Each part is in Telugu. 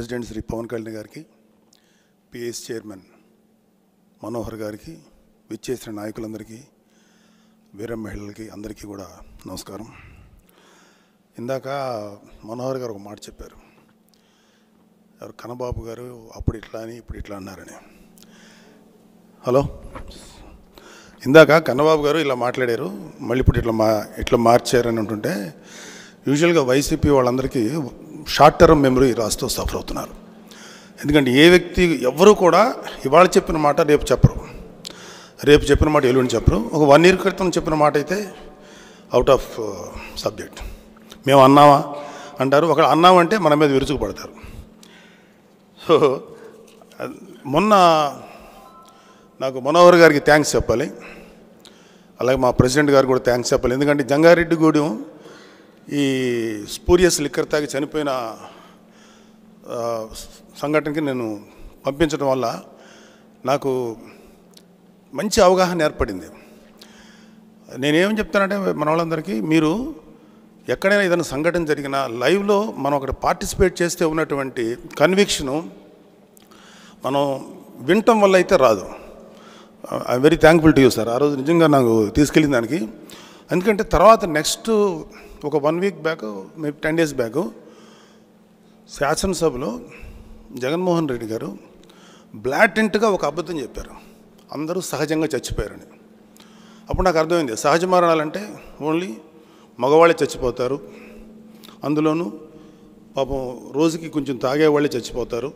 ప్రెసిడెంట్ శ్రీ పవన్ కళ్యాణ్ గారికి పిఎస్ చైర్మన్ మనోహర్ గారికి విచ్చేసిన నాయకులందరికీ వీర మహిళలకి అందరికీ కూడా నమస్కారం ఇందాక మనోహర్ గారు ఒక మాట చెప్పారు ఎవరు కనబాబు గారు అప్పుడు ఇట్లా అని ఇప్పుడు ఇట్లా అన్నారని హలో ఇందాక కన్నబాబు గారు ఇలా మాట్లాడారు మళ్ళీ ఇప్పుడు ఇట్లా మా ఇట్లా మార్చారని అంటుంటే యూజువల్గా వైసీపీ వాళ్ళందరికీ షార్ట్ టర్మ్ మెమరీ రాస్తూ సఫర్ అవుతున్నారు ఎందుకంటే ఏ వ్యక్తి ఎవరు కూడా ఇవాళ చెప్పిన మాట రేపు చెప్పరు రేపు చెప్పిన మాట ఎల్లుండి చెప్పరు ఒక వన్ ఇయర్ క్రితం చెప్పిన మాట అయితే అవుట్ ఆఫ్ సబ్జెక్ట్ మేము అన్నామా అంటారు ఒక అన్నామంటే మన మీద విరుచుకుపడతారు సో మొన్న నాకు మనోహర్ గారికి థ్యాంక్స్ చెప్పాలి అలాగే మా ప్రెసిడెంట్ గారు కూడా థ్యాంక్స్ చెప్పాలి ఎందుకంటే జంగారెడ్డి గూడెం ఈ స్పూరియస్ లిక్కర్ తాగి చనిపోయిన సంఘటనకి నేను పంపించడం వల్ల నాకు మంచి అవగాహన ఏర్పడింది నేనేం చెప్తానంటే మన వాళ్ళందరికీ మీరు ఎక్కడైనా ఏదైనా సంఘటన జరిగినా లైవ్లో మనం అక్కడ పార్టిసిపేట్ చేస్తే ఉన్నటువంటి కన్విక్షను మనం వినటం వల్ల అయితే రాదు I very thankful to you sir ఆ రోజు నిజంగా నాకు తీసుకెళ్ళిన దానికి ఎందుకంటే తర్వాత నెక్స్ట్ ఒక one week back maybe ten days back శాసనసభలో జగన్మోహన్ రెడ్డి గారు బ్లాటెంట్గా ఒక అబద్ధం చెప్పారు అందరూ సహజంగా చచ్చిపోయారని అప్పుడు నాకు అర్థమైంది సహజ మరణాలంటే ఓన్లీ మగవాళ్ళే చచ్చిపోతారు అందులోనూ పాపం రోజుకి కొంచెం తాగేవాళ్ళే చచ్చిపోతారు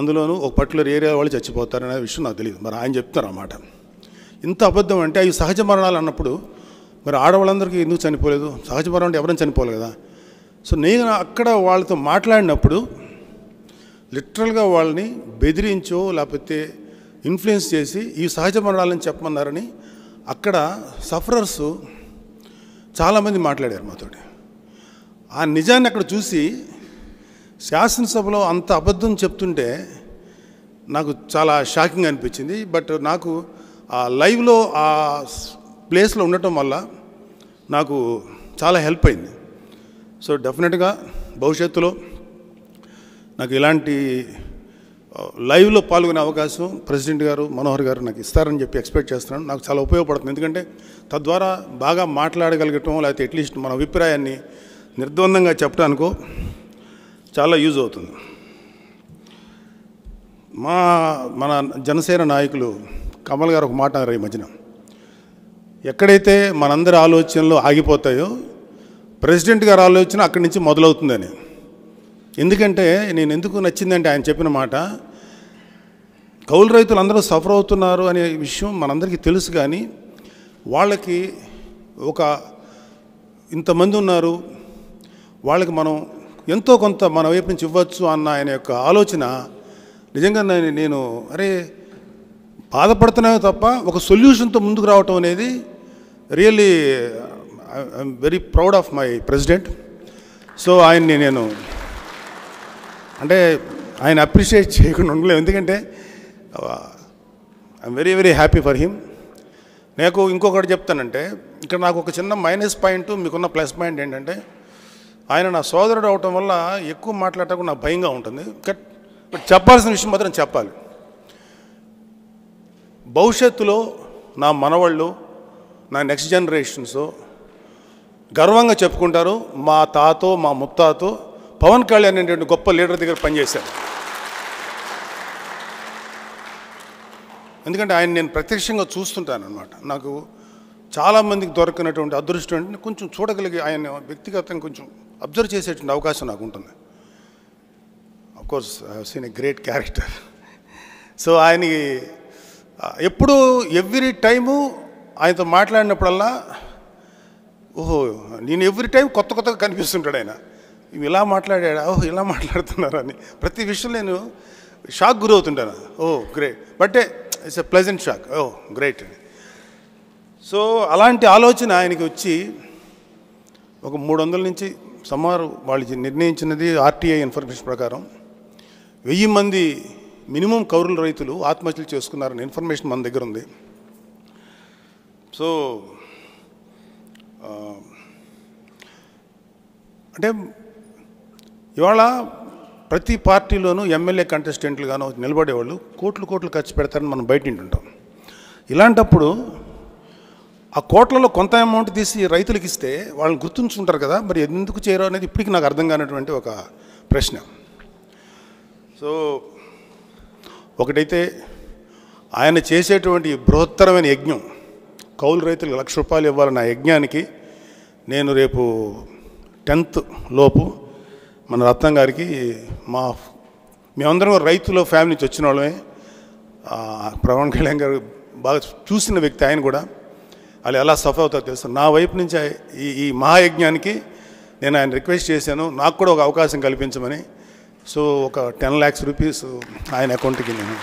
అందులోనూ ఒక పర్టికులర్ ఏరియా వాళ్ళు చచ్చిపోతారు అనే విషయం నాకు తెలియదు మరి ఆయన చెప్తారు అన్నమాట ఇంత అబద్ధం అంటే అవి సహజ మరణాలు అన్నప్పుడు మరి ఆడవాళ్ళందరికీ ఎందుకు చనిపోలేదు సహజ మరణం అంటే ఎవరైనా చనిపోలేదు కదా సో నేను అక్కడ వాళ్ళతో మాట్లాడినప్పుడు లిటరల్గా వాళ్ళని బెదిరించో లేకపోతే ఇన్ఫ్లుయెన్స్ చేసి ఈ సహజ మరణాలని చెప్పమన్నారని అక్కడ సఫరర్స్ చాలామంది మాట్లాడారు మాతోటి ఆ నిజాన్ని అక్కడ చూసి శాసనసభలో అంత అబద్ధం చెప్తుంటే నాకు చాలా షాకింగ్ అనిపించింది బట్ నాకు ఆ లైవ్లో ఆ ప్లేస్లో ఉండటం వల్ల నాకు చాలా హెల్ప్ అయింది సో డెఫినెట్గా భవిష్యత్తులో నాకు ఇలాంటి లైవ్లో పాల్గొనే అవకాశం ప్రెసిడెంట్ గారు మనోహర్ గారు నాకు ఇస్తారని చెప్పి ఎక్స్పెక్ట్ చేస్తున్నాను నాకు చాలా ఉపయోగపడుతుంది ఎందుకంటే తద్వారా బాగా మాట్లాడగలగటం లేకపోతే అట్లీస్ట్ మన అభిప్రాయాన్ని నిర్ద్వందంగా చెప్పడానికో చాలా యూజ్ అవుతుంది మా మన జనసేన నాయకులు కమల్ గారు ఒక మాట అన్నారు ఈ మధ్యన ఎక్కడైతే మనందరి ఆలోచనలు ఆగిపోతాయో ప్రెసిడెంట్ గారు ఆలోచన అక్కడి నుంచి మొదలవుతుందని ఎందుకంటే నేను ఎందుకు నచ్చిందంటే ఆయన చెప్పిన మాట కౌలు రైతులు అందరూ సఫర్ అవుతున్నారు అనే విషయం మనందరికీ తెలుసు కానీ వాళ్ళకి ఒక ఇంతమంది ఉన్నారు వాళ్ళకి మనం ఎంతో కొంత మన వైపు నుంచి ఇవ్వచ్చు అన్న ఆయన యొక్క ఆలోచన నిజంగా నేను అరే బాధపడుతున్నామే తప్ప ఒక సొల్యూషన్తో ముందుకు రావటం అనేది really I'm very proud of my president so ఆయన్ని నేను అంటే ఆయన అప్రిషియేట్ చేయకుండా ఉండలేము ఎందుకంటే I'm very very happy for him నాకు ఇంకొకటి చెప్తానంటే ఇక్కడ నాకు ఒక చిన్న మైనస్ పాయింట్ మీకున్న ప్లస్ పాయింట్ ఏంటంటే ఆయన నా సోదరుడు అవటం వల్ల ఎక్కువ మాట్లాడటం నాకు భయంగా ఉంటుంది బట్ చెప్పాల్సిన విషయం మాత్రం చెప్పాలి భవిష్యత్తులో నా మనవాళ్ళు నా నెక్స్ట్ జనరేషన్స్ గర్వంగా చెప్పుకుంటారు మా తాతో మా ముత్తాతో పవన్ కళ్యాణ్ అనేటువంటి గొప్ప లీడర్ దగ్గర పనిచేశారు ఎందుకంటే ఆయన నేను ప్రత్యక్షంగా చూస్తుంటాను అనమాట నాకు చాలామందికి దొరకనటువంటి అదృష్టం అంటే కొంచెం చూడగలిగే ఆయన వ్యక్తిగతంగా కొంచెం అబ్జర్వ్ చేసేటువంటి అవకాశం నాకు ఉంటుంది of course I seen a great character so ఆయనకి ఎప్పుడు ఎవ్రీ టైము ఆయనతో మాట్లాడినప్పుడల్లా ఓహో నేను ఎవ్రీ టైం కొత్త కొత్తగా కనిపిస్తుంటాడు ఆయన ఇలా మాట్లాడా ఓహో ఇలా మాట్లాడుతున్నారని ప్రతి విషయం నేను షాక్ గురవుతుంటాను oh great but it's a pleasant shock oh great అని సో అలాంటి ఆలోచన ఆయనకి వచ్చి ఒక మూడు వందల నుంచి సుమారు వాళ్ళు నిర్ణయించినది ఆర్టీఐ ఇన్ఫర్మేషన్ ప్రకారం వెయ్యి మంది మినిమం కౌరుల రైతులు ఆత్మహత్యలు చేసుకున్నారని ఇన్ఫర్మేషన్ మన దగ్గర ఉంది సో అంటే ఇవాళ ప్రతి పార్టీలోనూ ఎమ్మెల్యే కంటెస్టెంట్లుగాను నిలబడేవాళ్ళు కోట్లు కోట్లు ఖర్చు పెడతారని మనం బయట ఉంటుంటాం ఇలాంటప్పుడు ఆ కోట్లలో కొంత అమౌంట్ తీసి రైతులకు ఇస్తే వాళ్ళని గుర్తుంచుకుంటారు కదా మరి ఎందుకు చేయరు అనేది ఇప్పటికి నాకు అర్థం కానటువంటి ఒక ప్రశ్న సో ఒకటైతే ఆయన చేసేటువంటి బృహత్తరమైన యజ్ఞం కౌలు రైతులకు లక్ష రూపాయలు ఇవ్వాలన్న యజ్ఞానికి నేను రేపు టెన్త్ లోపు మన రత్నం గారికి మా మేమందరం రైతుల ఫ్యామిలీ నుంచి వచ్చిన వాళ్ళమే ప్రవణ్ కళ్యాణ్ గారు బాగా చూసిన వ్యక్తి ఆయన కూడా వాళ్ళు ఎలా సఫర్ అవుతారో తెలుసు నా వైపు నుంచి ఈ ఈ మహాయజ్ఞానికి నేను ఆయన రిక్వెస్ట్ చేశాను నాకు కూడా ఒక అవకాశం కల్పించమని సో ఒక టెన్ ల్యాక్స్ రూపీస్ ఆయన అకౌంట్కి నేను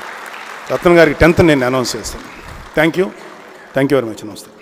రత్న గారికి టెన్త్ నేను అనౌన్స్ చేస్తాను thank you thank you very much నమస్తే